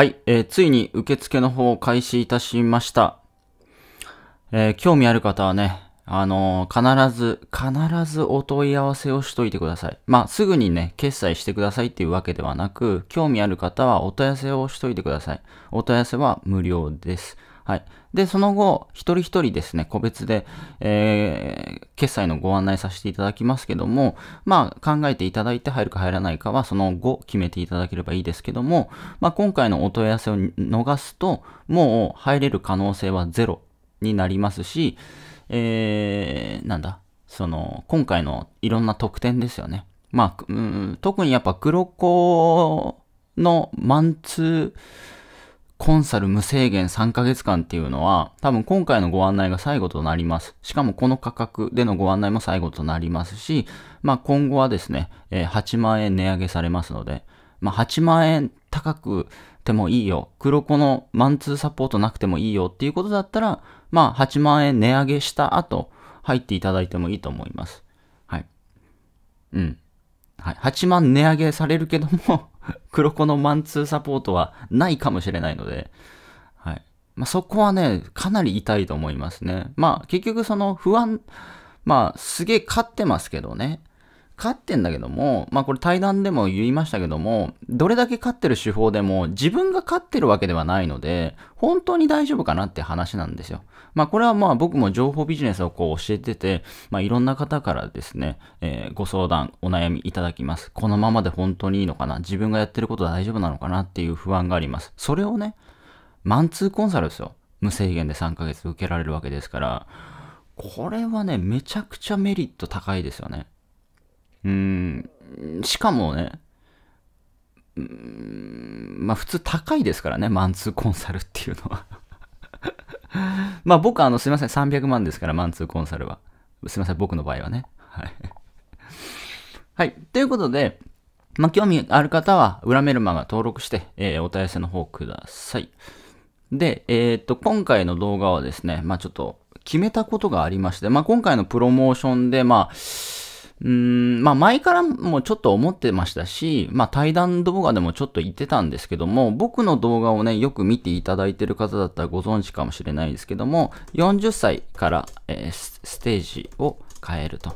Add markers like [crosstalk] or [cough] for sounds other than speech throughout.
はい、えー、ついに受付の方を開始いたしました。えー、興味ある方はね、あのー、必ず、必ずお問い合わせをしといてください。まあ、すぐにね、決済してくださいっていうわけではなく、興味ある方はお問い合わせをしといてください。お問い合わせは無料です。はい。で、その後、一人一人ですね、個別で、えー、決済のご案内させていただきますけども、まあ、考えていただいて入るか入らないかは、その後決めていただければいいですけども、まあ、今回のお問い合わせを逃すと、もう入れる可能性はゼロになりますし、えー、なんだ、その、今回のいろんな特典ですよね。まあ、うん、特にやっぱ黒子のマンツー、コンサル無制限3ヶ月間っていうのは、多分今回のご案内が最後となります。しかもこの価格でのご案内も最後となりますし、まあ今後はですね、え8万円値上げされますので、まあ8万円高くてもいいよ。黒子のマンツーサポートなくてもいいよっていうことだったら、まあ8万円値上げした後、入っていただいてもいいと思います。はい。うん。はい、8万値上げされるけども [laughs] 黒子のマンツーサポートはないかもしれないので、はい。まあ、そこはね、かなり痛いと思いますね。まあ、結局その不安、まあ、すげえ勝ってますけどね。勝ってんだけども、まあこれ対談でも言いましたけども、どれだけ勝ってる手法でも自分が勝ってるわけではないので、本当に大丈夫かなって話なんですよ。まあこれはまあ僕も情報ビジネスをこう教えてて、まあいろんな方からですね、えー、ご相談、お悩みいただきます。このままで本当にいいのかな自分がやってること大丈夫なのかなっていう不安があります。それをね、マンツーコンサルですよ。無制限で3ヶ月受けられるわけですから、これはね、めちゃくちゃメリット高いですよね。うん、しかもね、ん、まあ普通高いですからね、マンツーコンサルっていうのは [laughs] まあ僕あのすいません、300万ですから、マンツーコンサルは。すいません、僕の場合はね。はい。はい。ということで、まあ、興味ある方は、裏メルマが登録して、えー、お問い合わせの方ください。で、えっ、と、今回の動画はですね、まあ、ちょっと決めたことがありまして、まあ、今回のプロモーションで、まあ、うん、まあ前からもちょっと思ってましたし、まあ対談動画でもちょっと言ってたんですけども、僕の動画をね、よく見ていただいてる方だったらご存知かもしれないですけども、40歳から、えー、ステージを変えると。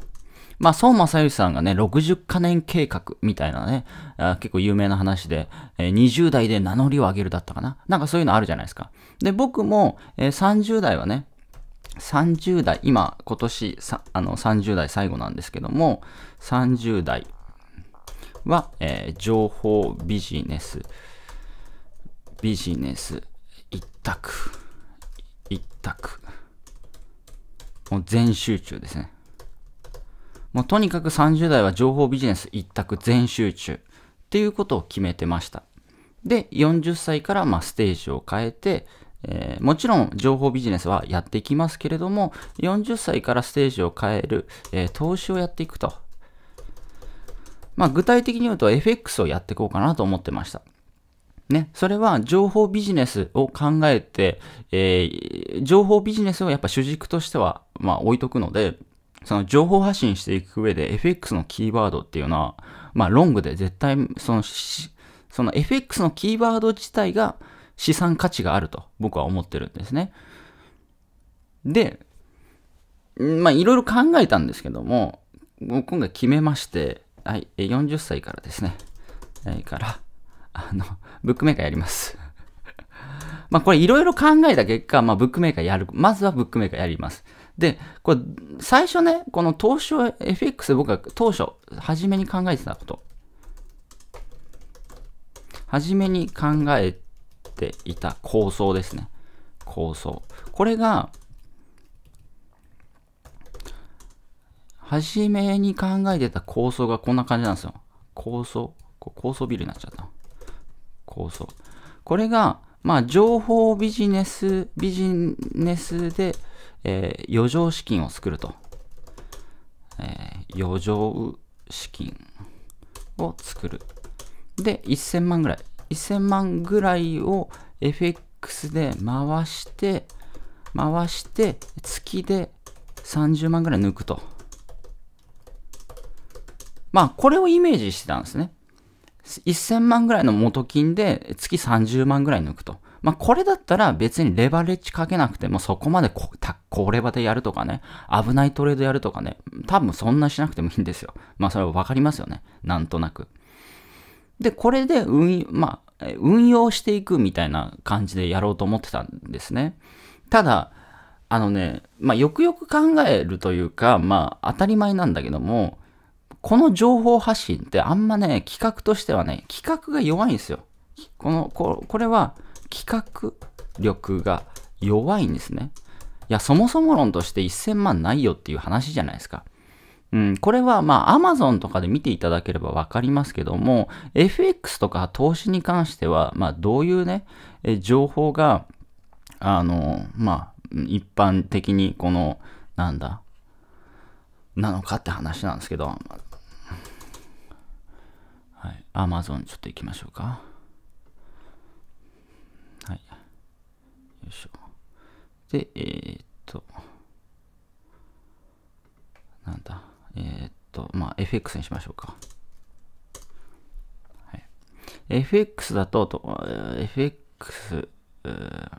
まあ、孫正義さんがね、60カ年計画みたいなね、あ結構有名な話で、えー、20代で名乗りを上げるだったかな。なんかそういうのあるじゃないですか。で、僕も、えー、30代はね、30代、今、今年あの30代最後なんですけども、30代は、えー、情報ビジネス、ビジネス一択、一択。もう全集中ですね。もうとにかく30代は情報ビジネス一択全集中っていうことを決めてました。で、40歳からまステージを変えて、えー、もちろん情報ビジネスはやっていきますけれども、40歳からステージを変える、えー、投資をやっていくと。まあ、具体的に言うと FX をやっていこうかなと思ってました。ね、それは情報ビジネスを考えて、えー、情報ビジネスをやっぱ主軸としては、まあ、置いとくので、その情報発信していく上で FX のキーワードっていうのは、まあ、ロングで絶対、その、その FX のキーワード自体が、資産価値があると僕は思ってるんですね。で、まあいろいろ考えたんですけども、もう今回決めまして、はい、40歳からですね、えから、あの、ブックメーカーやります。[laughs] まあこれいろいろ考えた結果、まあブックメーカーやる、まずはブックメーカーやります。で、これ、最初ね、この東証 FX 僕は当初、初めに考えてたこと。初めに考えていた構想ですね。構想。これが、初めに考えてた構想がこんな感じなんですよ。構想高層ビルになっちゃった。構想。これが、まあ、情報ビジネス、ビジネスで、えー、余剰資金を作ると。えー、余剰資金を作る。で、1000万ぐらい。1000万ぐらいを FX で回して、回して、月で30万ぐらい抜くと。まあ、これをイメージしてたんですね。1000万ぐらいの元金で月30万ぐらい抜くと。まあ、これだったら別にレバレッジかけなくてもそこまでこ、これ場でやるとかね、危ないトレードやるとかね、多分そんなしなくてもいいんですよ。まあ、それはわかりますよね。なんとなく。で、これで運、まあ、運用していくみたいな感じでやろうと思ってたんですね。ただ、あのね、まあ、よくよく考えるというか、まあ、当たり前なんだけども、この情報発信ってあんまね、企画としてはね、企画が弱いんですよ。この、ここれは企画力が弱いんですね。いや、そもそも論として1000万ないよっていう話じゃないですか。うん、これはまあ Amazon とかで見ていただければわかりますけども、FX とか投資に関しては、まあどういうね、え情報が、あの、まあ一般的にこの、なんだ、なのかって話なんですけど、はい、Amazon ちょっと行きましょうか。はい。よいしょ。で、えー、っと、なんだ。えー、っと、まあ、FX にしましょうか。はい、FX だと、FX、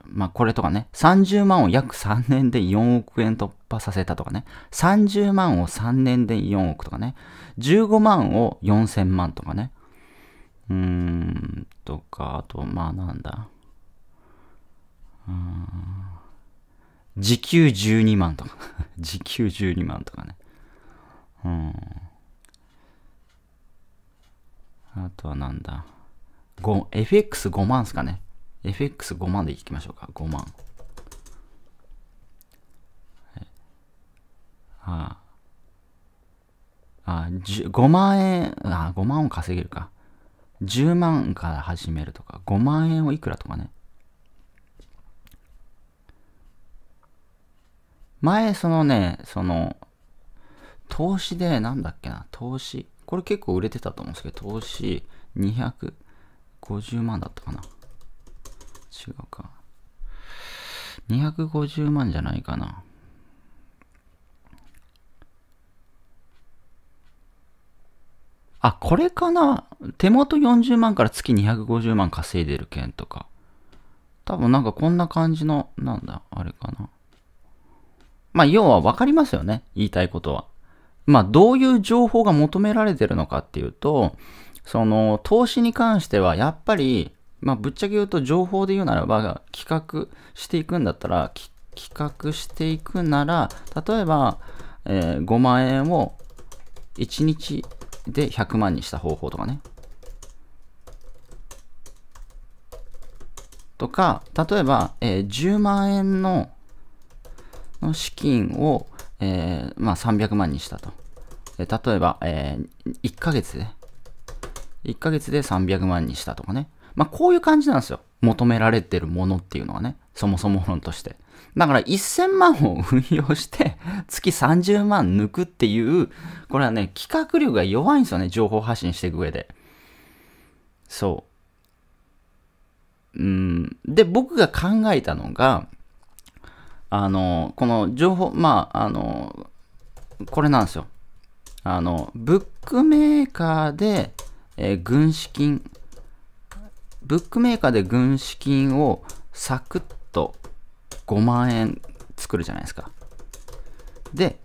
まあ、これとかね、30万を約3年で4億円突破させたとかね、30万を3年で4億とかね、15万を4000万とかね、うーん、とか、あと、まあなんだ、うん、時給12万とか、[laughs] 時給12万とかね、うん。あとはなんだ。5、FX5 万ですかね。FX5 万でいきましょうか。5万。はあ、あ、5万円、あ、5万を稼げるか。10万から始めるとか、5万円をいくらとかね。前、そのね、その、投資で、なんだっけな、投資。これ結構売れてたと思うんですけど、投資250万だったかな。違うか。250万じゃないかな。あ、これかな手元40万から月250万稼いでる件とか。多分なんかこんな感じの、なんだ、あれかな。まあ、要はわかりますよね。言いたいことは。まあ、どういう情報が求められてるのかっていうと、その、投資に関しては、やっぱり、まあ、ぶっちゃけ言うと、情報で言うならば、企画していくんだったら、企画していくなら、例えば、えー、5万円を1日で100万にした方法とかね。とか、例えば、えー、10万円のの資金をえー、まあ、300万にしたと。例えば、えー、1ヶ月で、1ヶ月で300万にしたとかね。まあ、こういう感じなんですよ。求められてるものっていうのはね。そもそも論として。だから1000万を運用して月30万抜くっていう、これはね、企画力が弱いんですよね。情報発信していく上で。そう。うん。で、僕が考えたのが、あの、この情報、まあ、あの、これなんですよ。あの、ブックメーカーで、えー、軍資金、ブックメーカーで軍資金をサクッと5万円作るじゃないですか。で、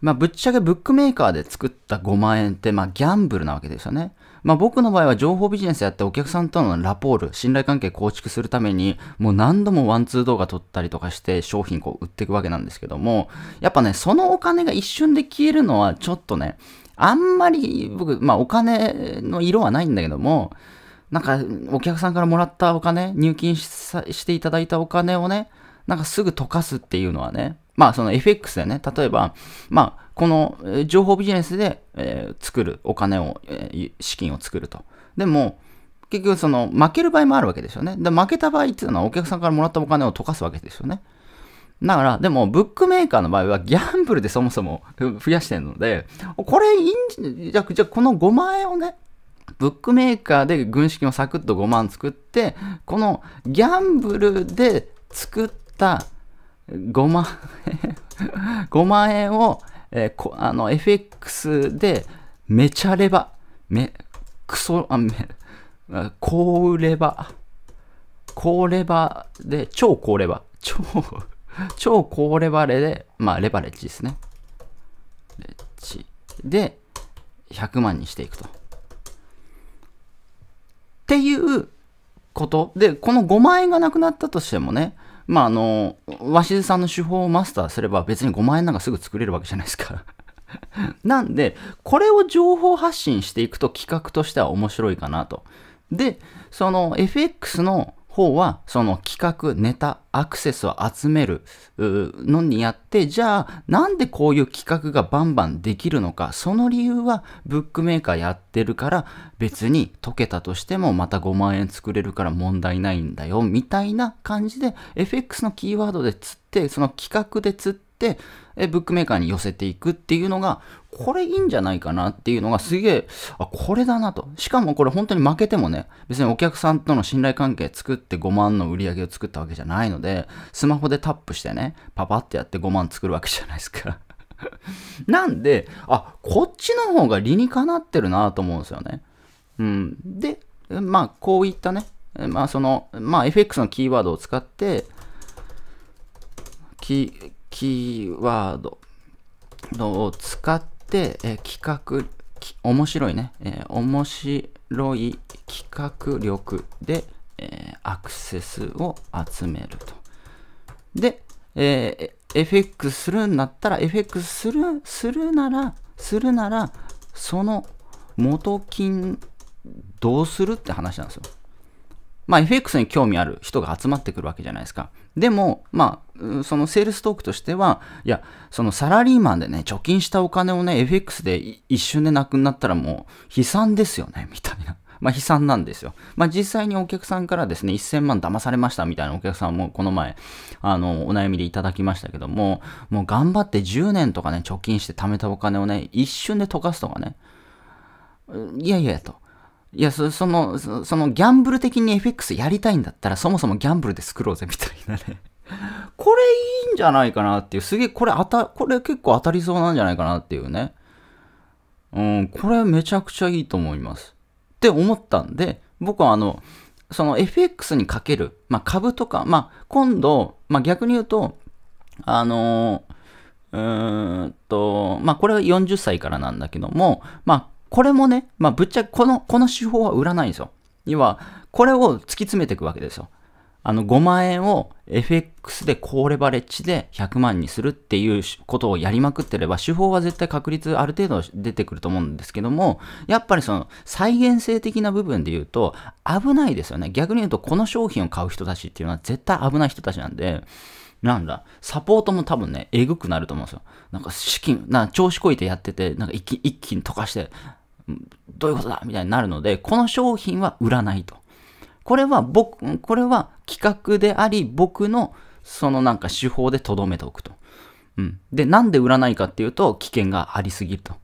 まあ、ぶっちゃけブックメーカーで作った5万円って、まあ、ギャンブルなわけですよね。まあ、僕の場合は情報ビジネスやってお客さんとのラポール、信頼関係構築するために、もう何度もワンツー動画撮ったりとかして商品こう売っていくわけなんですけども、やっぱね、そのお金が一瞬で消えるのはちょっとね、あんまり僕、まあお金の色はないんだけども、なんかお客さんからもらったお金、入金していただいたお金をね、なんかすぐ溶かすっていうのはね、まあその FX でね、例えば、まあこの情報ビジネスで、えー、作るお金を、えー、資金を作ると。でも、結局その負ける場合もあるわけですよね。で、負けた場合っていうのはお客さんからもらったお金を溶かすわけですよね。だから、でも、ブックメーカーの場合は、ギャンブルでそもそも増やしてるので、これいいんじゃ、じゃこの5万円をね、ブックメーカーで軍資金をサクッと5万作って、このギャンブルで作った5万円5万円を、えー、こあの FX でめちゃレバ、め、クソ、あ、め、高レバ、高レバで、超高レバ、超、超高レバレで、まあレバレッジですね。レッジで、100万にしていくと。っていうことで、この5万円がなくなったとしてもね、まああの、鷲津さんの手法をマスターすれば別に5万円なんかすぐ作れるわけじゃないですか [laughs] なんで、これを情報発信していくと企画としては面白いかなと。で、その FX の方はその企画ネタアクセスを集めるのにやってじゃあなんでこういう企画がバンバンできるのかその理由はブックメーカーやってるから別に解けたとしてもまた5万円作れるから問題ないんだよみたいな感じで FX のキーワードで釣ってその企画で釣ってブックメーカーに寄せていくっていうのがこれいいんじゃないかなっていうのがすげえ、あ、これだなと。しかもこれ本当に負けてもね、別にお客さんとの信頼関係作って5万の売り上げを作ったわけじゃないので、スマホでタップしてね、パパってやって5万作るわけじゃないですか。[laughs] なんで、あ、こっちの方が理にかなってるなと思うんですよね。うん。で、まあ、こういったね、まあ、その、まあ、FX のキーワードを使って、キー、キーワードを使って、、えー、企画、面白いね、えー、面白い企画力で、えー、アクセスを集めると。で、えー、FX するんだったら、FX する、するなら、するなら、その元金どうするって話なんですよ。まあ FX に興味ある人が集まってくるわけじゃないですか。でも、まあ、そのセールストークとしては、いや、そのサラリーマンでね、貯金したお金をね、FX で一瞬でなくなったらもう悲惨ですよね、みたいな。[laughs] まあ、悲惨なんですよ。まあ、実際にお客さんからですね、1000万騙されましたみたいなお客さんもこの前、あの、お悩みでいただきましたけども、もう頑張って10年とかね、貯金して貯めたお金をね、一瞬で溶かすとかね、いやいやと。いや、その、そのギャンブル的に FX やりたいんだったら、そもそもギャンブルで作ろうぜ、みたいなね。[laughs] これいいんじゃないかなっていう、すげえ、これ当た、これ結構当たりそうなんじゃないかなっていうね。うん、これめちゃくちゃいいと思います。って思ったんで、僕はあの、その FX にかける、まあ、株とか、まあ、今度、まあ、逆に言うと、あのー、うーんと、まあ、これは40歳からなんだけども、まこれもね、まあ、ぶっちゃけこの、この手法は売らないんですよ。要は、これを突き詰めていくわけですよ。あの、5万円を FX で高レバレッジで100万にするっていうことをやりまくってれば、手法は絶対確率ある程度出てくると思うんですけども、やっぱりその再現性的な部分で言うと危ないですよね。逆に言うとこの商品を買う人たちっていうのは絶対危ない人たちなんで、なんだ、サポートも多分ね、えぐくなると思うんですよ。なんか資金、な調子こいてやってて、なんか一気一気に溶かして、どういうことだみたいになるので、この商品は売らないと。これは僕、これは企画であり、僕のそのなんか手法で留めておくと。うん。で、なんで売らないかっていうと、危険がありすぎると。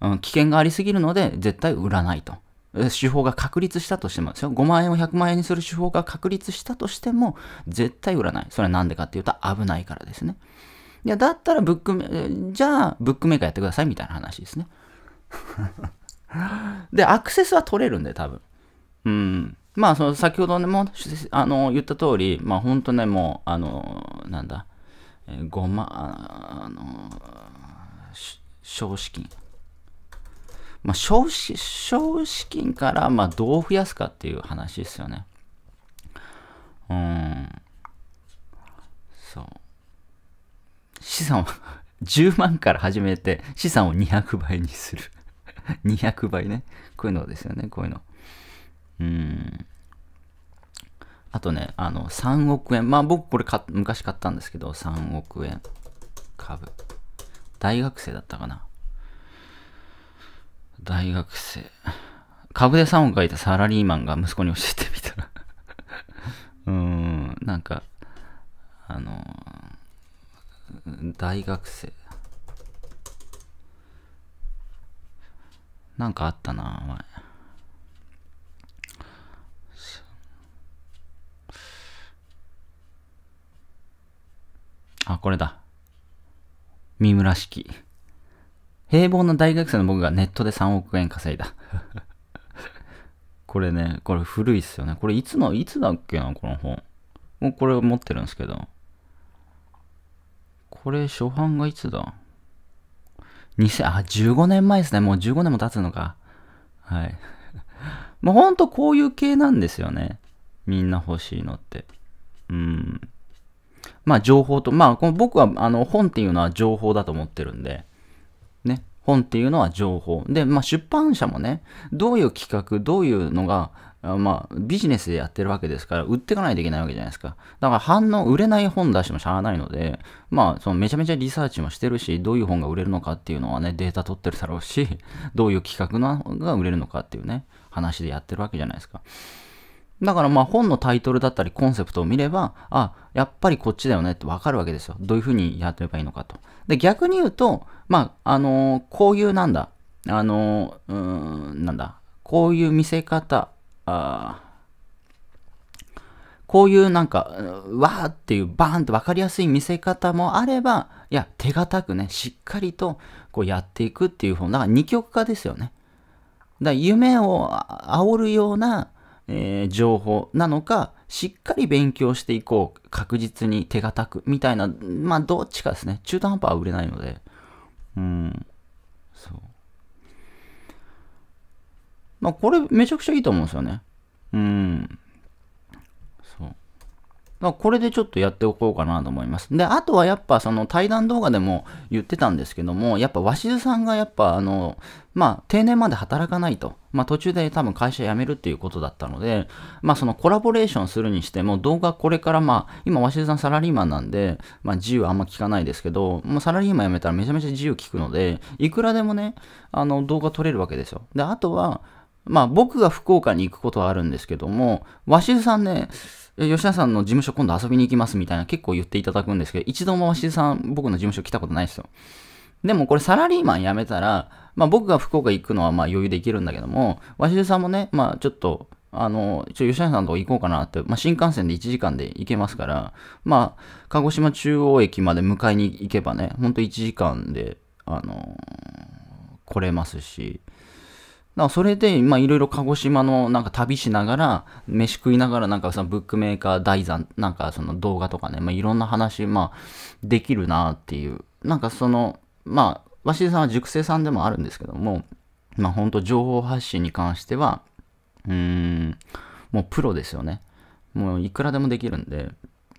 うん、危険がありすぎるので、絶対売らないと。手法が確立したとしてもですよ。5万円を100万円にする手法が確立したとしても、絶対売らない。それはなんでかっていうと、危ないからですね。いや、だったらブックメ、じゃあ、ブックメーカーやってくださいみたいな話ですね。で、アクセスは取れるんで、多分。うん。まあ、その先ほどね、もあの言った通り、まあ、ほんとね、もう、あの、なんだ、えー、5万、あの、少子金。まあ、少子、少子金から、まあ、どう増やすかっていう話ですよね。うん。そう。資産を10 [laughs] 万から始めて資産を200倍にする200 [laughs] 倍ね。こういうのですよね、こういうの。うん。あとね、あの、3億円。まあ僕これ昔買ったんですけど、3億円株。大学生だったかな。大学生。株で3億書いたサラリーマンが息子に教えてみたら [laughs] うーん、なんか、あの、大学生、なんかあったな、前。あ、これだ。三村式。平凡な大学生の僕がネットで3億円稼いだ [laughs] これね、これ古いっすよね。これいつの、いつだっけな、この本。もうこれ持ってるんですけど。これ初版がいつだ2000、あ、15年前ですね。もう15年も経つのか。はい。[laughs] もうほんとこういう系なんですよね。みんな欲しいのって。うん。まあ情報と、まあこの僕はあの本っていうのは情報だと思ってるんで、ね。本っていうのは情報。で、まあ出版社もね、どういう企画、どういうのが、まあ、ビジネスでやってるわけですから、売っていかないといけないわけじゃないですか。だから反応、売れない本出してもしゃあないので、まあ、そのめちゃめちゃリサーチもしてるし、どういう本が売れるのかっていうのはね、データ取ってるだろうし、[laughs] どういう企画のが売れるのかっていうね、話でやってるわけじゃないですか。だからまあ本のタイトルだったりコンセプトを見れば、あ、やっぱりこっちだよねってわかるわけですよ。どういうふうにやってればいいのかと。で、逆に言うと、まあ、あのー、こういうなんだ、あのー、うーん、なんだ、こういう見せ方あこういうなんか、わーっていうバーンと分かりやすい見せ方もあれば、いや、手堅くね、しっかりとこうやっていくっていう方、だから二極化ですよね。だから夢を煽るような、えー、情報なのか、しっかり勉強していこう、確実に手堅く、みたいな、まあどっちかですね。中途半端は売れないので。うん、そう。まあ、これめちゃくちゃいいと思うんですよね。うん。そう。だこれでちょっとやっておこうかなと思います。で、あとはやっぱその対談動画でも言ってたんですけども、やっぱ鷲津さんがやっぱあの、まあ、定年まで働かないと。まあ、途中で多分会社辞めるっていうことだったので、まあ、そのコラボレーションするにしても、動画これからまあ、今、鷲津さんサラリーマンなんで、まあ、自由あんま聞かないですけど、もうサラリーマン辞めたらめちゃめちゃ自由聞くので、いくらでもね、あの、動画撮れるわけですよ。で、あとは、まあ僕が福岡に行くことはあるんですけども、鷲津さんね、吉田さんの事務所今度遊びに行きますみたいな結構言っていただくんですけど、一度も鷲津さん僕の事務所来たことないですよ。でもこれサラリーマン辞めたら、まあ僕が福岡行くのはまあ余裕で行けるんだけども、鷲津さんもね、まあちょっと、あの、ちょ、吉田さんと行こうかなって、まあ新幹線で1時間で行けますから、まあ、鹿児島中央駅まで迎えに行けばね、ほんと1時間で、あのー、来れますし、だからそれで、まあいろいろ鹿児島のなんか旅しながら、飯食いながらなんかそのブックメーカー大山、なんかその動画とかね、まあいろんな話、まあできるなっていう。なんかその、まあ、鷲井さんは熟成さんでもあるんですけども、まあほんと情報発信に関しては、うーん、もうプロですよね。もういくらでもできるんで、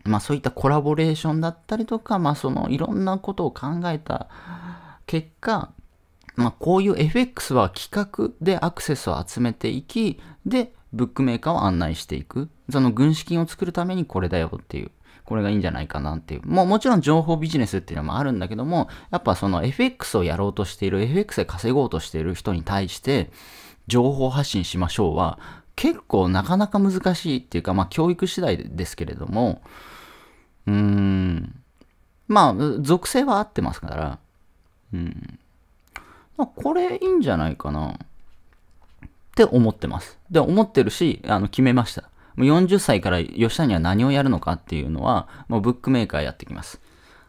まあそういったコラボレーションだったりとか、まあそのいろんなことを考えた結果、まあ、こういう FX は企画でアクセスを集めていき、で、ブックメーカーを案内していく。その軍資金を作るためにこれだよっていう。これがいいんじゃないかなっていう。もうもちろん情報ビジネスっていうのもあるんだけども、やっぱその FX をやろうとしている、FX で稼ごうとしている人に対して、情報発信しましょうは、結構なかなか難しいっていうか、まあ教育次第ですけれども、うーん。まあ、属性は合ってますから、うん。これいいんじゃないかなって思ってます。で、思ってるし、あの、決めました。もう40歳から吉谷は何をやるのかっていうのは、もうブックメーカーやってきます。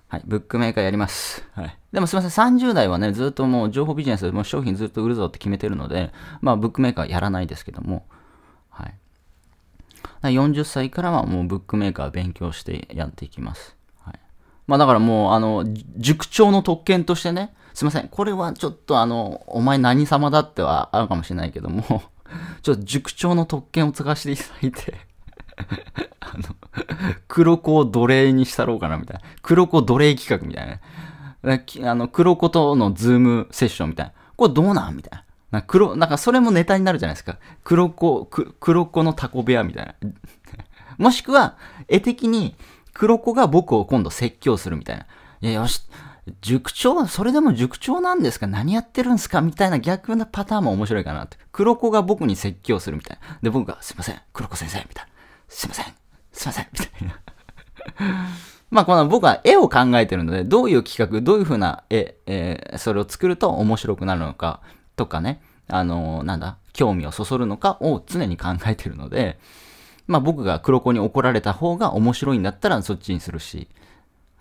はい、ブックメーカーやります。はい。でもすいません、30代はね、ずっともう情報ビジネスでもう商品ずっと売るぞって決めてるので、まあ、ブックメーカーやらないですけども、はい。40歳からはもうブックメーカー勉強してやっていきます。はい。まあだからもう、あの、塾長の特権としてね、すいません。これはちょっとあの、お前何様だってはあるかもしれないけども、[laughs] ちょっと塾長の特権を使わせていただいて [laughs] あの、黒子を奴隷にしたろうかなみたいな。黒子奴隷企画みたいな、ね。あの、黒子とのズームセッションみたいな。これどうなんみたいな。な黒、なんかそれもネタになるじゃないですか。黒子、黒子のタコ部屋みたいな。[laughs] もしくは、絵的に黒子が僕を今度説教するみたいな。いや、よし、塾長、それでも塾長なんですか何やってるんですかみたいな逆なパターンも面白いかなって。黒子が僕に説教するみたいな。で、僕が、すいません、黒子先生、みたいな。すいません、すいません、みたいな。[laughs] まあ、この僕は絵を考えてるので、どういう企画、どういうふうな絵、えー、それを作ると面白くなるのか、とかね、あのー、なんだ、興味をそそるのかを常に考えてるので、まあ僕が黒子に怒られた方が面白いんだったらそっちにするし、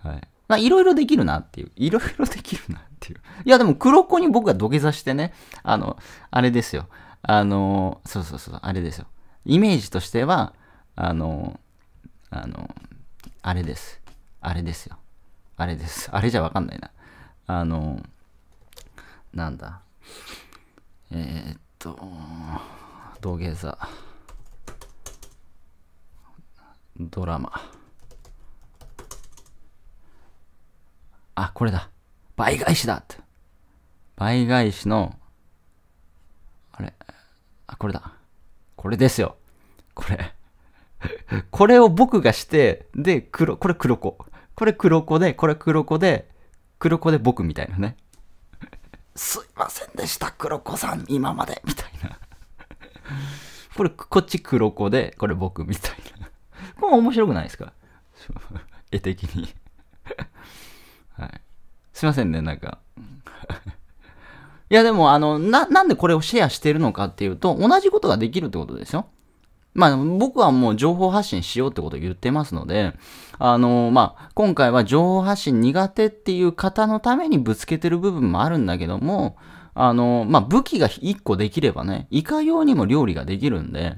はい。まあ、いろいろできるなっていう。いろいろできるなっていう。いや、でも黒子に僕が土下座してね、あの、あれですよ。あの、そうそうそう、あれですよ。イメージとしては、あの、あの、あれです。あれですよ。あれです。あれじゃわかんないな。あの、なんだ。えー、っと、土下座。ドラマ。あ、これだ。倍返しだって。倍返しの、あれ、あ、これだ。これですよ。これ。[laughs] これを僕がして、で、黒、これ黒子。これ黒子で、これ黒子で、黒子で僕みたいなね。[laughs] すいませんでした、黒子さん、今まで、みたいな。[laughs] これ、こっち黒子で、これ僕みたいな。これ面白くないですか絵的にすいませんね、なんか。いや、でも、あの、な、なんでこれをシェアしてるのかっていうと、同じことができるってことですよ。まあ、僕はもう情報発信しようってことを言ってますので、あの、まあ、今回は情報発信苦手っていう方のためにぶつけてる部分もあるんだけども、あの、まあ、武器が1個できればね、いかようにも料理ができるんで、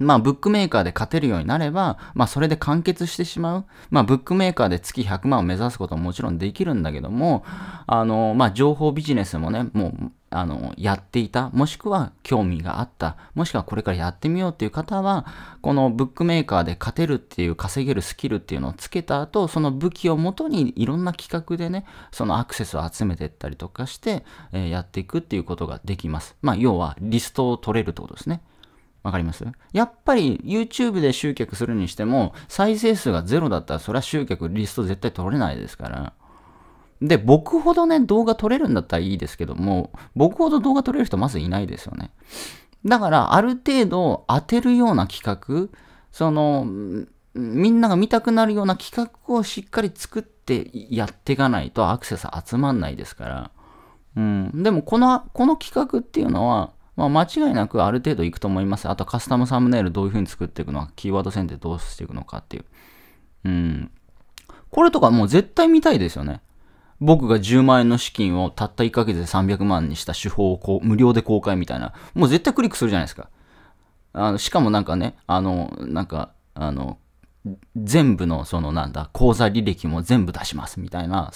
まあ、ブックメーカーで勝てるようになれば、まあ、それで完結してしまう。まあ、ブックメーカーで月100万を目指すことももちろんできるんだけども、あの、まあ、情報ビジネスもね、もう、あの、やっていた、もしくは興味があった、もしくはこれからやってみようっていう方は、このブックメーカーで勝てるっていう、稼げるスキルっていうのをつけた後、その武器をもとにいろんな企画でね、そのアクセスを集めていったりとかして、えー、やっていくっていうことができます。まあ、要はリストを取れるってことですね。わかりますやっぱり YouTube で集客するにしても、再生数がゼロだったら、それは集客リスト絶対取れないですから。で、僕ほどね、動画撮れるんだったらいいですけども、僕ほど動画撮れる人まずいないですよね。だから、ある程度当てるような企画、その、みんなが見たくなるような企画をしっかり作ってやっていかないとアクセス集まんないですから。うん。でも、この、この企画っていうのは、まあ、間違いなくある程度いくと思います。あとカスタムサムネイルどういう風に作っていくのか、キーワード選定どうしていくのかっていう。うん。これとかもう絶対見たいですよね。僕が10万円の資金をたった1ヶ月で300万にした手法をこう無料で公開みたいな。もう絶対クリックするじゃないですか。あのしかもなんかね、あの、なんか、あの、全部のそのなんだ、講座履歴も全部出しますみたいな、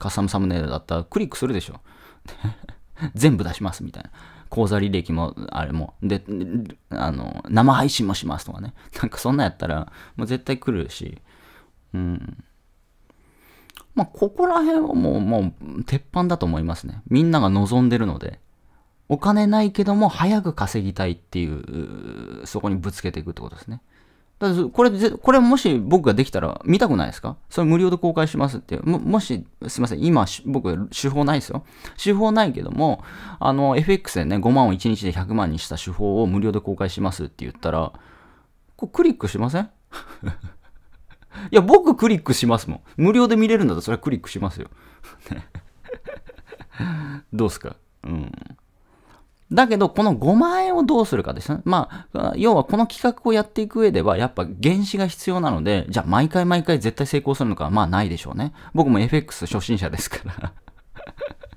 カスタムサムネイルだったらクリックするでしょ。[laughs] 全部出しますみたいな。講座履歴も、あれも、で、あの、生配信もしますとかね。[laughs] なんかそんなやったら、もう絶対来るし、うん。まあ、ここら辺はもう、もう、鉄板だと思いますね。みんなが望んでるので。お金ないけども、早く稼ぎたいっていう、そこにぶつけていくってことですね。だこれ、これもし僕ができたら見たくないですかそれ無料で公開しますって。ももし、すいません、今僕、手法ないですよ。手法ないけども、あの、FX でね、5万を1日で100万にした手法を無料で公開しますって言ったら、こクリックしません [laughs] いや、僕クリックしますもん。無料で見れるんだったらそれはクリックしますよ。[laughs] [laughs] どうすかうん。だけど、この5万円をどうするかですね。まあ、要はこの企画をやっていく上では、やっぱ原資が必要なので、じゃあ毎回毎回絶対成功するのかは、まあないでしょうね。僕も FX 初心者ですから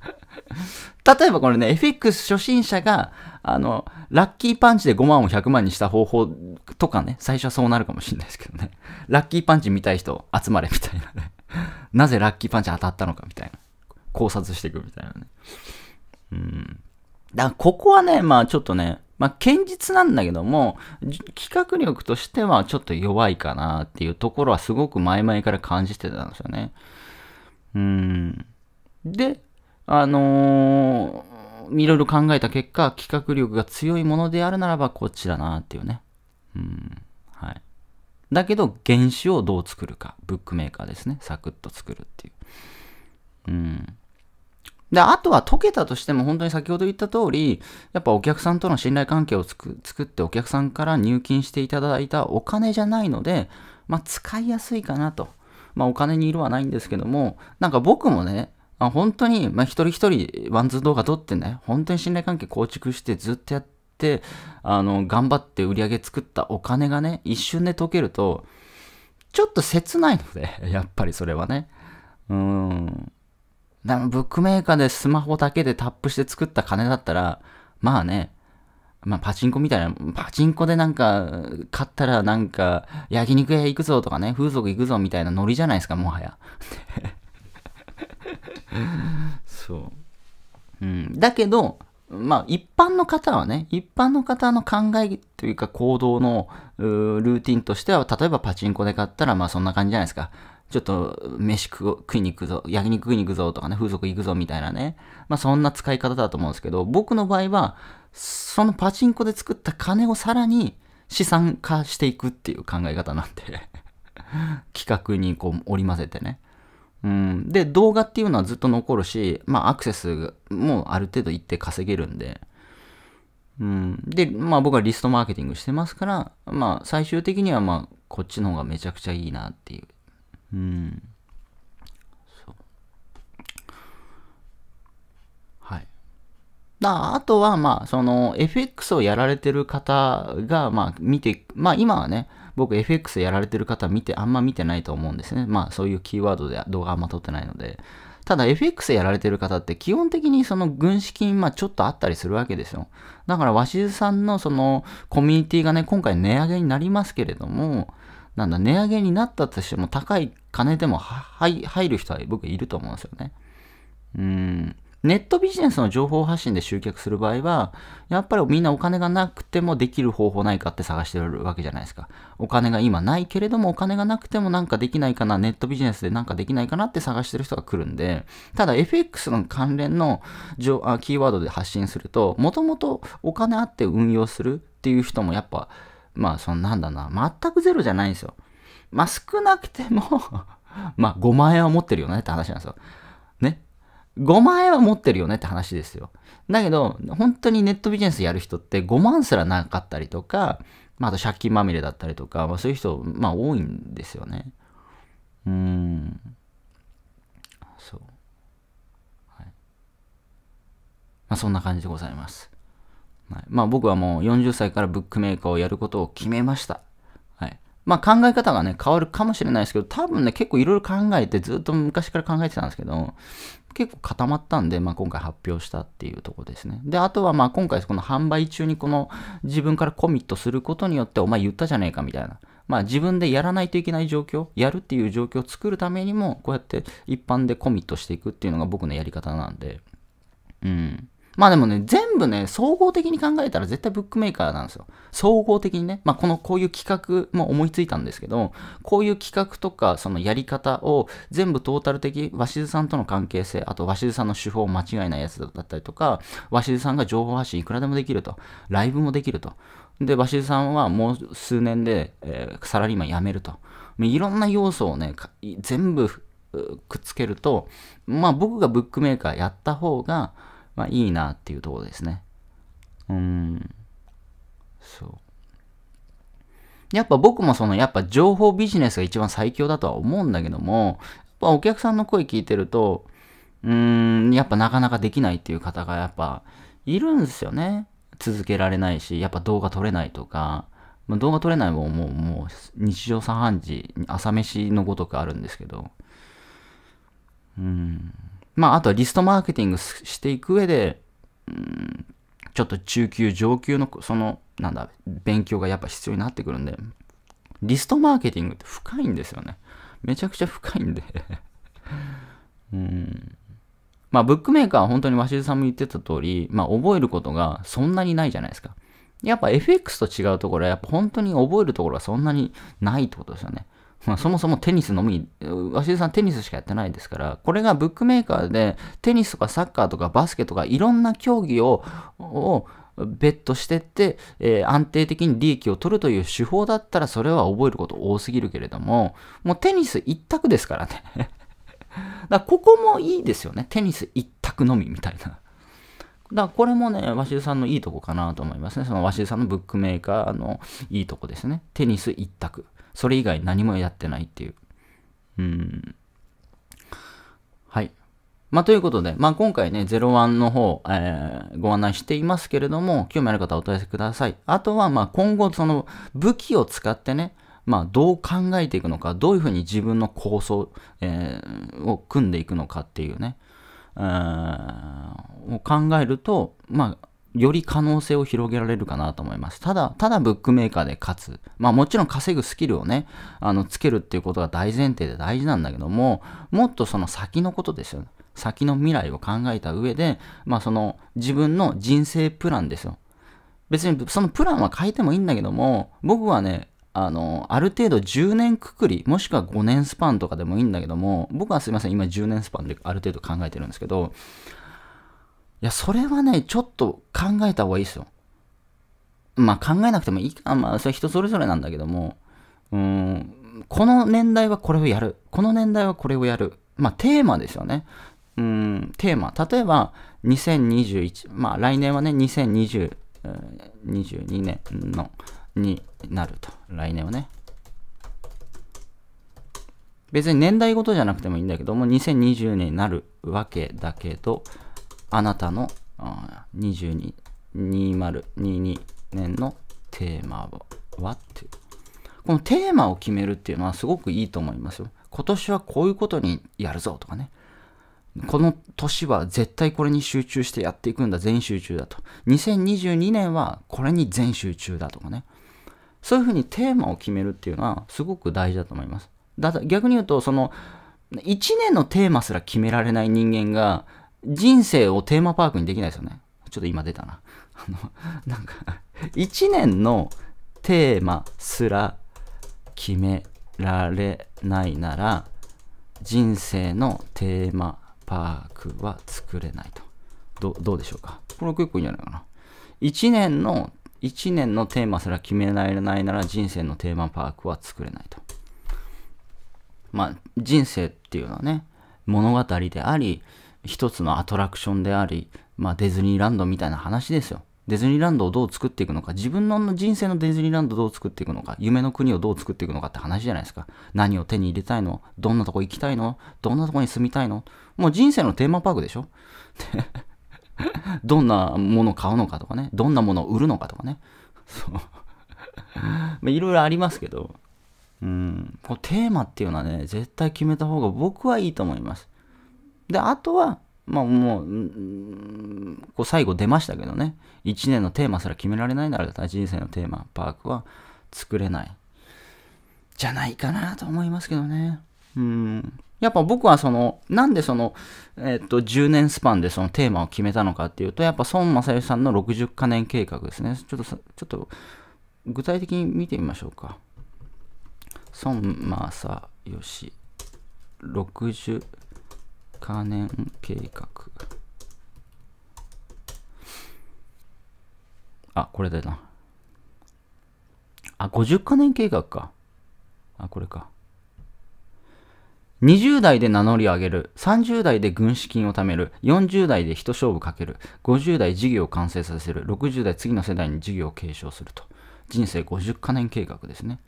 [laughs] 例えばこれね、FX 初心者が、あの、ラッキーパンチで5万を100万にした方法とかね、最初はそうなるかもしれないですけどね。ラッキーパンチ見たい人集まれみたいなね。なぜラッキーパンチ当たったのかみたいな。考察していくみたいなね。うん。だここはね、まあちょっとね、まあ堅実なんだけども、企画力としてはちょっと弱いかなっていうところはすごく前々から感じてたんですよね。うん。で、あのー、いろいろ考えた結果、企画力が強いものであるならばこっちだなっていうね。うん。はい。だけど、原子をどう作るか。ブックメーカーですね。サクッと作るっていう。うん。で、あとは解けたとしても本当に先ほど言った通り、やっぱお客さんとの信頼関係を作ってお客さんから入金していただいたお金じゃないので、まあ、使いやすいかなと。まあ、お金にいるはないんですけども、なんか僕もね、あ本当に、まあ、一人一人ワンズ動画撮ってね、本当に信頼関係構築してずっとやって、あの、頑張って売り上げ作ったお金がね、一瞬で解けると、ちょっと切ないので、やっぱりそれはね。うん。でもブックメーカーでスマホだけでタップして作った金だったら、まあね、まあパチンコみたいな、パチンコでなんか、買ったらなんか、焼肉屋行くぞとかね、風俗行くぞみたいなノリじゃないですか、もはや。[laughs] そう。うん。だけど、まあ一般の方はね、一般の方の考えというか行動のルーティンとしては、例えばパチンコで買ったらまあそんな感じじゃないですか。ちょっと飯食いに行くぞ、焼肉食いに行くぞとかね、風俗行くぞみたいなね。まあそんな使い方だと思うんですけど、僕の場合は、そのパチンコで作った金をさらに資産化していくっていう考え方なんで [laughs] 企画にこう織り交ぜてね。うん、で、動画っていうのはずっと残るし、まあアクセスもある程度って稼げるんで、うん、で、まあ僕はリストマーケティングしてますから、まあ最終的にはまあこっちの方がめちゃくちゃいいなっていううんそうはいだあとはまあその FX をやられてる方がまあ見てまあ今はね僕 FX やられてる方見てあんま見てないと思うんですねまあそういうキーワードで動画あんま撮ってないのでただ FX やられてる方って基本的にその軍資金、まあちょっとあったりするわけですよ。だから鷲津さんのそのコミュニティがね、今回値上げになりますけれども、なんだ、値上げになったとしても高い金でも入る人は僕いると思うんですよね。うん。ネットビジネスの情報発信で集客する場合は、やっぱりみんなお金がなくてもできる方法ないかって探してるわけじゃないですか。お金が今ないけれども、お金がなくてもなんかできないかな、ネットビジネスでなんかできないかなって探してる人が来るんで、ただ FX の関連のキーワードで発信すると、もともとお金あって運用するっていう人もやっぱ、まあそんなんだな、全くゼロじゃないんですよ。まあ、少なくても [laughs] まあ、5万円は持ってるよねって話なんですよ。ね。5万円は持ってるよねって話ですよ。だけど、本当にネットビジネスやる人って5万すらなかったりとか、まあ、あと借金まみれだったりとか、まあ、そういう人、まあ、多いんですよね。うーん。そう。はい。まあ、そんな感じでございます。はい、まあ、僕はもう40歳からブックメーカーをやることを決めました。まあ考え方がね、変わるかもしれないですけど、多分ね、結構いろいろ考えて、ずっと昔から考えてたんですけど、結構固まったんで、まあ、今回発表したっていうとこですね。で、あとはまあ今回この販売中にこの自分からコミットすることによってお前言ったじゃねえかみたいな。まあ自分でやらないといけない状況、やるっていう状況を作るためにも、こうやって一般でコミットしていくっていうのが僕のやり方なんで。うん。まあでもね、全部ね、総合的に考えたら絶対ブックメーカーなんですよ。総合的にね、まあこの、こういう企画、も思いついたんですけど、こういう企画とか、そのやり方を全部トータル的、鷲津さんとの関係性、あと鷲津さんの手法間違いないやつだったりとか、鷲津さんが情報発信いくらでもできると、ライブもできると。で、鷲津さんはもう数年で、えー、サラリーマン辞めると。いろんな要素をね、全部くっつけると、まあ僕がブックメーカーやった方が、まあいいなっていうところですね。うん。そう。やっぱ僕もその、やっぱ情報ビジネスが一番最強だとは思うんだけども、やっぱお客さんの声聞いてると、うーん、やっぱなかなかできないっていう方がやっぱいるんですよね。続けられないし、やっぱ動画撮れないとか、まあ、動画撮れないももう、もう日常茶飯事、朝飯のごとくあるんですけど、うん。まあ、あとはリストマーケティングしていく上で、うん、ちょっと中級、上級の、その、なんだ、勉強がやっぱ必要になってくるんで、リストマーケティングって深いんですよね。めちゃくちゃ深いんで [laughs] うん。まあ、ブックメーカーは本当に鷲津さんも言ってた通り、まあ、覚えることがそんなにないじゃないですか。やっぱ FX と違うところは、やっぱ本当に覚えるところはそんなにないってことですよね。まあ、そもそもテニスのみ、鷲津さんテニスしかやってないですから、これがブックメーカーでテニスとかサッカーとかバスケとかいろんな競技を、をベットしてって、えー、安定的に利益を取るという手法だったらそれは覚えること多すぎるけれども、もうテニス一択ですからね [laughs] だここもいいですよね。テニス一択のみみたいな。だこれもね、鷲津さんのいいとこかなと思いますね。その鷲津さんのブックメーカーのいいとこですね。テニス一択。それ以外何もやってないっていう。うん。はい。まあ、ということで、まあ、今回ね、01の方、えー、ご案内していますけれども、興味ある方はお問い合わせください。あとは、ま今後、その武器を使ってね、まあ、どう考えていくのか、どういうふうに自分の構想、えー、を組んでいくのかっていうね、うを考えると、まあ、より可能性を広げられるかなと思います。ただ、ただブックメーカーで勝つ。まあもちろん稼ぐスキルをね、あの、つけるっていうことが大前提で大事なんだけども、もっとその先のことですよね。先の未来を考えた上で、まあその自分の人生プランですよ。別にそのプランは変えてもいいんだけども、僕はね、あの、ある程度10年くくり、もしくは5年スパンとかでもいいんだけども、僕はすいません、今10年スパンである程度考えてるんですけど、いや、それはね、ちょっと考えた方がいいですよ。まあ考えなくてもいいか、まあそれは人それぞれなんだけども、うん、この年代はこれをやる。この年代はこれをやる。まあテーマですよね。うん、テーマ。例えば、2021、まあ来年はね、2 0 22年の、になると。来年はね。別に年代ごとじゃなくてもいいんだけども、2020年になるわけだけど、あなたの22 2022年のテーマはっていう。このテーマを決めるっていうのはすごくいいと思いますよ。今年はこういうことにやるぞとかね。この年は絶対これに集中してやっていくんだ、全集中だと。2022年はこれに全集中だとかね。そういうふうにテーマを決めるっていうのはすごく大事だと思います。だ逆に言うと、その、1年のテーマすら決められない人間が、人生をテーマパークにできないですよね。ちょっと今出たな。[laughs] あの、なんか1年のテーマすら決められないなら、人生のテーマパークは作れないと。どうでしょうかこれ結構いいんじゃないかな。1年の、1年のテーマすら決められないなら人生のテーマパークは作れないと。まあ、人生っていうのはね、物語であり、一つのアトラクションであり、まあ、ディズニーランドみたいな話ですよ。ディズニーランドをどう作っていくのか、自分の人生のディズニーランドをどう作っていくのか、夢の国をどう作っていくのかって話じゃないですか。何を手に入れたいのどんなとこ行きたいのどんなとこに住みたいのもう人生のテーマパークでしょ [laughs] どんなもの買うのかとかね、どんなものを売るのかとかね。そう。まあ、いろいろありますけど、うん、こうテーマっていうのはね、絶対決めた方が僕はいいと思います。で、あとは、まあもう、こう最後出ましたけどね、1年のテーマすら決められないなら、人生のテーマ、パークは作れない。じゃないかなと思いますけどね。うん。やっぱ僕はその、なんでその、えっと、10年スパンでそのテーマを決めたのかっていうと、やっぱ孫正義さんの60カ年計画ですね。ちょっと、ちょっと、具体的に見てみましょうか。孫正義、60可燃計画。あ、これだな。あ、50可燃計画か。あ、これか。20代で名乗り上げる。30代で軍資金を貯める。40代で一勝負かける。50代事業を完成させる。60代次の世代に事業を継承すると。人生50可燃計画ですね。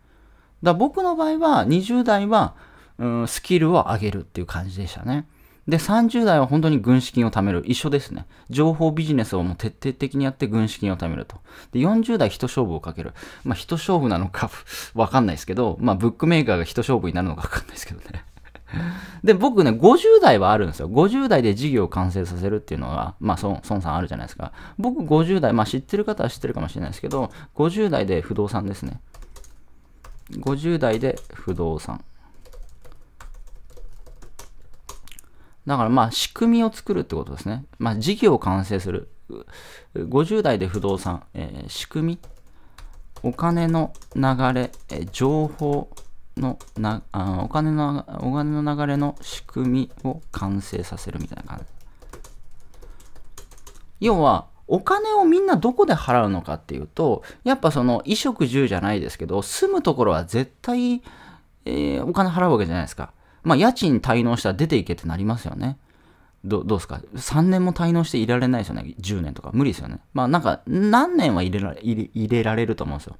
だ僕の場合は、20代は、うん、スキルを上げるっていう感じでしたね。で、30代は本当に軍資金を貯める。一緒ですね。情報ビジネスをもう徹底的にやって軍資金を貯めると。で、40代人勝負をかける。まあ、人勝負なのか [laughs] わかんないですけど、まあ、ブックメーカーが人勝負になるのかわかんないですけどね [laughs] で、僕ね、50代はあるんですよ。50代で事業を完成させるっていうのは、まあ、孫さんあるじゃないですか。僕50代、まあ、知ってる方は知ってるかもしれないですけど、50代で不動産ですね。50代で不動産。だからまあ仕組みを作るってことですね。まあ事業を完成する。50代で不動産、えー、仕組み、お金の流れ、えー、情報のなあお金の、お金の流れの仕組みを完成させるみたいな感じ。要は、お金をみんなどこで払うのかっていうと、やっぱその衣食住じゃないですけど、住むところは絶対、えー、お金払うわけじゃないですか。まあ、家賃滞納したら出ていけってなりますよね。どどうですか ?3 年も滞納していられないですよね。10年とか。無理ですよね。まあなんか、何年は入れられ入れ入れられると思うんですよ。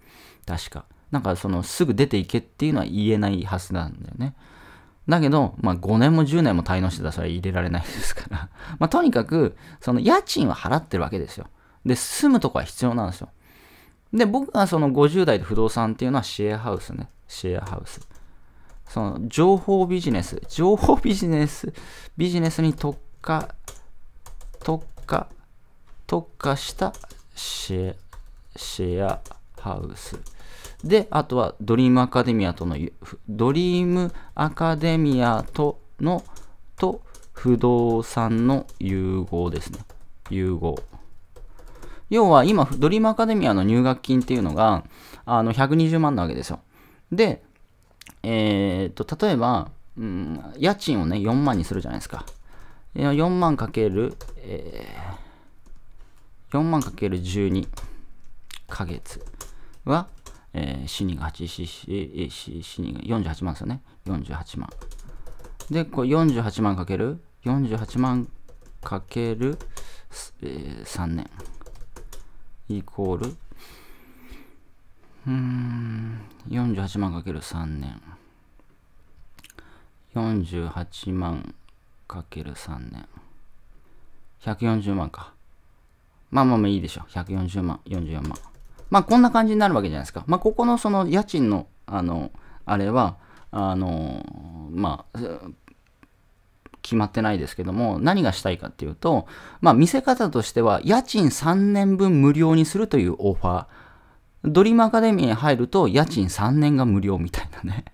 確か。なんかその、すぐ出ていけっていうのは言えないはずなんだよね。だけど、まあ5年も10年も滞納してたらそれ入れられないですから。[laughs] まあとにかく、その家賃は払ってるわけですよ。で、住むとこは必要なんですよ。で、僕がその50代で不動産っていうのはシェアハウスね。シェアハウス。その情報ビジネス、情報ビジネス、ビジネスに特化、特化、特化したシェシェアハウス。で、あとはドリームアカデミアとの、ドリームアカデミアとの、と不動産の融合ですね。融合。要は今、ドリームアカデミアの入学金っていうのが、あの、120万なわけですよ。で、えーと、例えば、うん、家賃をね、4万にするじゃないですか。4万かける、えー、4万かける12か月は、えー、死人が8、死死死にが48万ですよね。48万。で、これ48万かける48万かける、えー、3年イコールうん、48万かける3年。48万かける3年。140万か。まあまあまあいいでしょ。140万、44万。まあこんな感じになるわけじゃないですか。まあここのその家賃の、あの、あれは、あの、まあ、決まってないですけども、何がしたいかっていうと、まあ見せ方としては、家賃3年分無料にするというオファー。ドリームアカデミーに入ると家賃3年が無料みたいなね。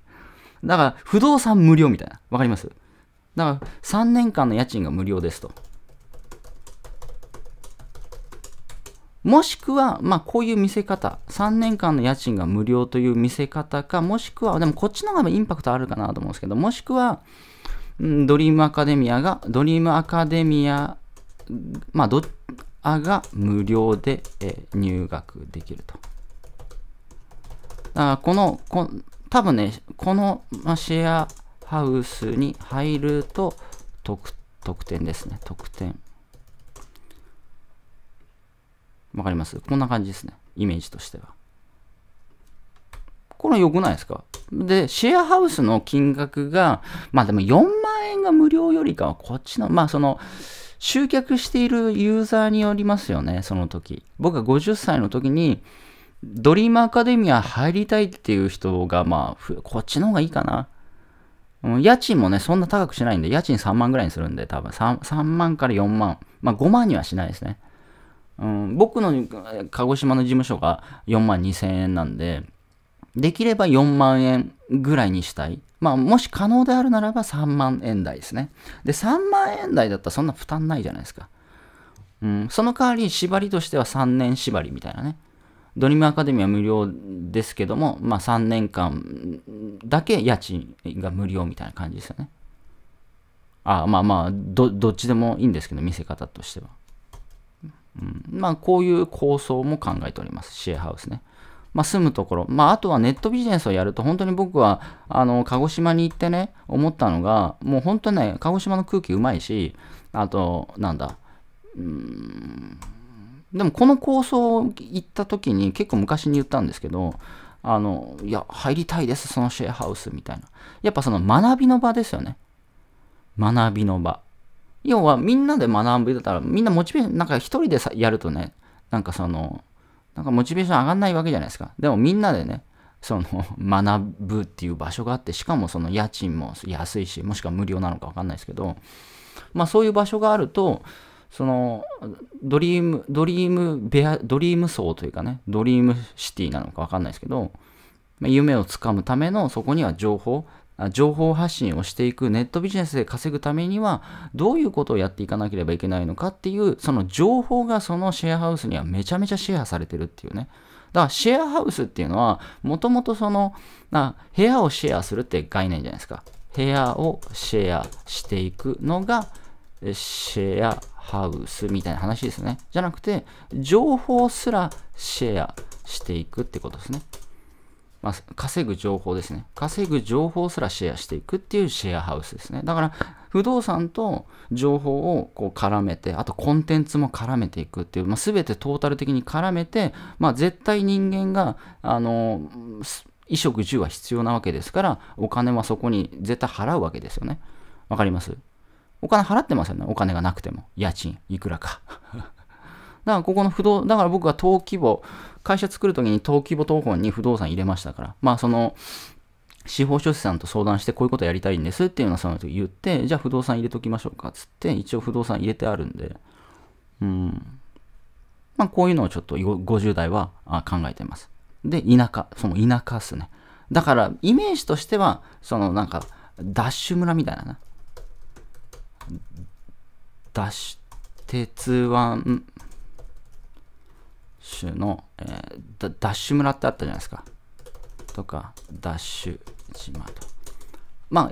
だから不動産無料みたいな。わかりますだから3年間の家賃が無料ですと。もしくは、まあ、こういう見せ方。3年間の家賃が無料という見せ方か、もしくは、でもこっちの方がインパクトあるかなと思うんですけど、もしくは、ドリームアカデミアが、ドリームアカデミア、まあ、ど、あが無料で入学できると。あこのこ、多分ね、このシェアハウスに入ると得得点ですね。得点。わかりますこんな感じですね。イメージとしては。これ良くないですかで、シェアハウスの金額が、まあでも4万円が無料よりかはこっちの、まあその、集客しているユーザーによりますよね、その時。僕が50歳の時に、ドリームアカデミア入りたいっていう人が、まあ、こっちの方がいいかな。うん、家賃もね、そんな高くしないんで、家賃3万ぐらいにするんで、多分 3, 3万から4万。まあ、5万にはしないですね。うん、僕の鹿児島の事務所が4万2千円なんで、できれば4万円ぐらいにしたい。まあ、もし可能であるならば3万円台ですね。で、3万円台だったらそんな負担ないじゃないですか。うん、その代わり縛りとしては3年縛りみたいなね。ドリームアカデミーは無料ですけども、まあ3年間だけ家賃が無料みたいな感じですよね。あまあまあど、どっちでもいいんですけど、見せ方としては。うん、まあこういう構想も考えております。シェアハウスね。まあ、住むところ、まあ、あとはネットビジネスをやると、本当に僕はあの鹿児島に行ってね、思ったのが、もう本当ね、鹿児島の空気うまいし、あと、なんだ、うーん。でもこの構想行った時に結構昔に言ったんですけど、あの、いや、入りたいです、そのシェアハウスみたいな。やっぱその学びの場ですよね。学びの場。要はみんなで学ぶだったら、みんなモチベーション、なんか一人でさやるとね、なんかその、なんかモチベーション上がんないわけじゃないですか。でもみんなでね、その学ぶっていう場所があって、しかもその家賃も安いし、もしくは無料なのかわかんないですけど、まあそういう場所があると、そのドリーム、ドリームベア、ドリーム層というかね、ドリームシティなのかわかんないですけど、まあ、夢をつかむためのそこには情報、情報発信をしていくネットビジネスで稼ぐためにはどういうことをやっていかなければいけないのかっていうその情報がそのシェアハウスにはめちゃめちゃシェアされてるっていうね。だからシェアハウスっていうのはもともとその部屋をシェアするって概念じゃないですか。部屋をシェアしていくのがシェアハウスみたいな話ですね。じゃなくて、情報すらシェアしていくってことですね。まあ、稼ぐ情報ですね。稼ぐ情報すらシェアしていくっていうシェアハウスですね。だから、不動産と情報をこう絡めて、あとコンテンツも絡めていくっていう、まあ、全てトータル的に絡めて、まあ、絶対人間が、あの、衣食住は必要なわけですから、お金はそこに絶対払うわけですよね。わかりますお金払ってますよね。お金がなくても。家賃、いくらか。[laughs] だからここの不動、だから僕は登記簿、会社作るときに登記簿等本に不動産入れましたから。まあその、司法書士さんと相談してこういうことやりたいんですっていうのはその時言って、じゃあ不動産入れときましょうかっつって、一応不動産入れてあるんで、うん。まあこういうのをちょっと50代は考えてます。で、田舎、その田舎っすね。だからイメージとしては、そのなんか、ダッシュ村みたいな脱鉄腕種の、えー、ダッシュ村ってあったじゃないですか。とか、ダッシュ島と。まあ、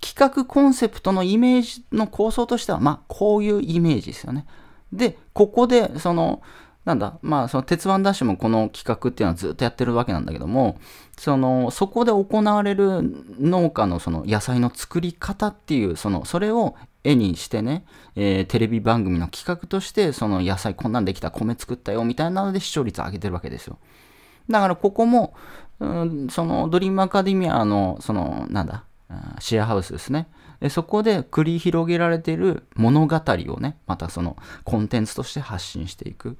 企画コンセプトのイメージの構想としては、まあ、こういうイメージですよね。で、ここで、その、なんだ、まあ、その鉄腕ダッシュもこの企画っていうのはずっとやってるわけなんだけども、その、そこで行われる農家のその野菜の作り方っていう、その、それを絵にしてね、えー、テレビ番組の企画として、その野菜こんなんできた、米作ったよ、みたいなので視聴率上げてるわけですよ。だからここも、うん、そのドリームアカデミアの、その、なんだ、シェアハウスですね。そこで繰り広げられている物語をね、またそのコンテンツとして発信していく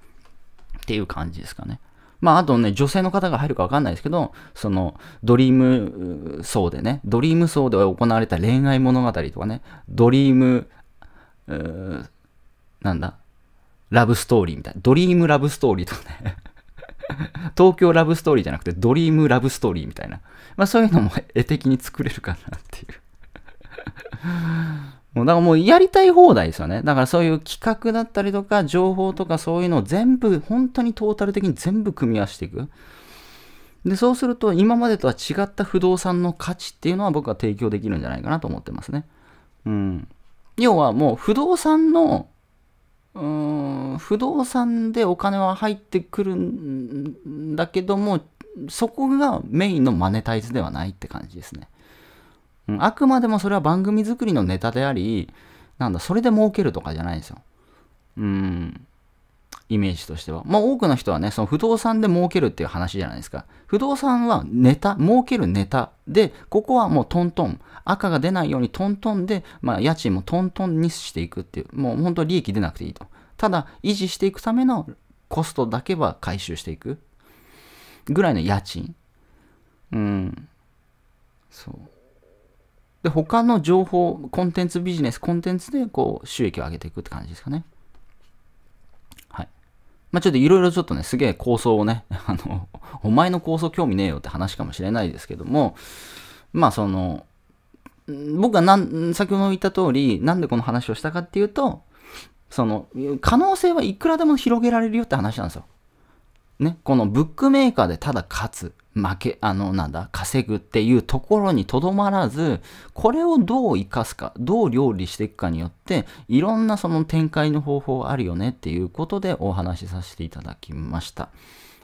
っていう感じですかね。まあ、あとね、女性の方が入るかわかんないですけど、その、ドリーム層でね、ドリーム層で行われた恋愛物語とかね、ドリーム、なんだ、ラブストーリーみたいな、ドリームラブストーリーとかね、[laughs] 東京ラブストーリーじゃなくて、ドリームラブストーリーみたいな、まあ、そういうのも絵的に作れるかなっていうだからもうやりたい放題ですよね。だからそういう企画だったりとか、情報とかそういうのを全部、本当にトータル的に全部組み合わせていく。で、そうすると今までとは違った不動産の価値っていうのは僕は提供できるんじゃないかなと思ってますね。うん。要はもう不動産の、うーん、不動産でお金は入ってくるんだけども、そこがメインのマネタイズではないって感じですね。うん、あくまでもそれは番組作りのネタであり、なんだ、それで儲けるとかじゃないんですよ。うん。イメージとしては。まあ多くの人はね、その不動産で儲けるっていう話じゃないですか。不動産はネタ、儲けるネタで、ここはもうトントン。赤が出ないようにトントンで、まあ家賃もトントンにしていくっていう。もう本当利益出なくていいと。ただ、維持していくためのコストだけは回収していく。ぐらいの家賃。うん。そう。で、他の情報、コンテンツビジネス、コンテンツでこう収益を上げていくって感じですかね。はい。まあ、ちょっといろいろちょっとね、すげえ構想をね、[laughs] あの、お前の構想興味ねえよって話かもしれないですけども、まあその、僕がなん先ほど言った通り、なんでこの話をしたかっていうと、その、可能性はいくらでも広げられるよって話なんですよ。ね、このブックメーカーでただ勝つ、負け、あの、なんだ、稼ぐっていうところにとどまらず、これをどう生かすか、どう料理していくかによって、いろんなその展開の方法あるよねっていうことでお話しさせていただきました。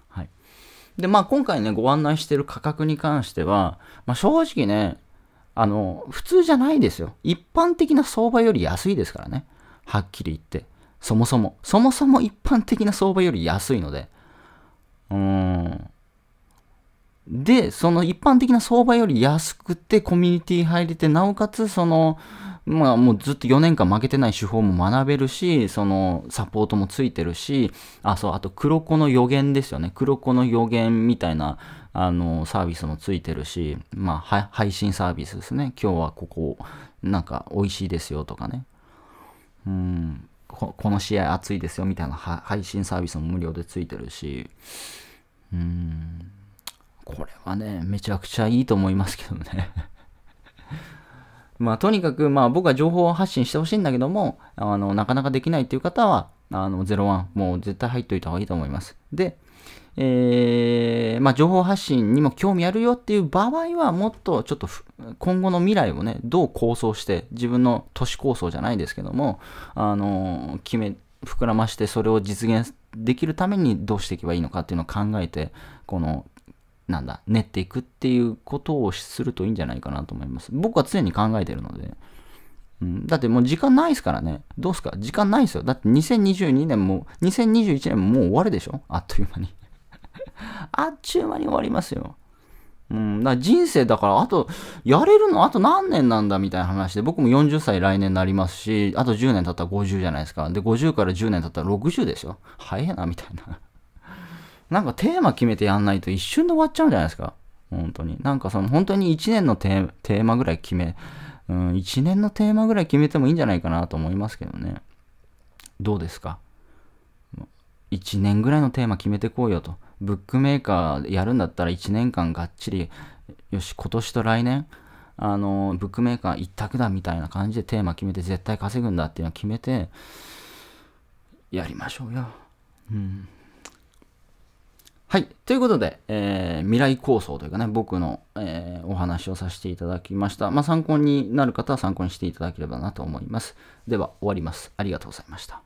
はい。で、まあ今回ね、ご案内している価格に関しては、まあ正直ね、あの、普通じゃないですよ。一般的な相場より安いですからね。はっきり言って。そもそも。そもそも一般的な相場より安いので。うん。で、その一般的な相場より安くてコミュニティ入れて、なおかつその、まあもうずっと4年間負けてない手法も学べるし、そのサポートもついてるし、あ、そう、あと黒子の予言ですよね。黒子の予言みたいな、あの、サービスもついてるし、まあ、配信サービスですね。今日はここ、なんか美味しいですよとかね。うん。この試合熱いですよみたいな配信サービスも無料でついてるし、うん、これはね、めちゃくちゃいいと思いますけどね [laughs] まあ、とにかく、まあ、僕は情報発信してほしいんだけども、あの、なかなかできないっていう方は、あの、01もう絶対入っといた方がいいと思います。で、えー、まあ、情報発信にも興味あるよっていう場合は、もっとちょっと今後の未来をね、どう構想して、自分の都市構想じゃないですけども、あの決め、膨らまして、それを実現できるためにどうしていけばいいのかっていうのを考えて、この、なんだ、練っていくっていうことをするといいんじゃないかなと思います。僕は常に考えてるので、うん、だってもう時間ないですからね。どうすか時間ないですよ。だって2022年も、2021年ももう終わるでしょあっという間に。あっちゅう間に終わりますよ。うん、だ人生だから、あと、やれるのあと何年なんだみたいな話で、僕も40歳来年になりますし、あと10年経ったら50じゃないですか。で、50から10年経ったら60でしょ。早えな、みたいな。[laughs] なんかテーマ決めてやんないと一瞬で終わっちゃうんじゃないですか。本当に。なんかその、本当に1年のテーマぐらい決め、うん、1年のテーマぐらい決めてもいいんじゃないかなと思いますけどね。どうですか ?1 年ぐらいのテーマ決めてこうよと。ブックメーカーやるんだったら1年間がっちり、よし、今年と来年、あの、ブックメーカー一択だみたいな感じでテーマ決めて絶対稼ぐんだっていうのを決めて、やりましょうよ。うん。はい。ということで、えー、未来構想というかね、僕の、えー、お話をさせていただきました。まあ、参考になる方は参考にしていただければなと思います。では、終わります。ありがとうございました。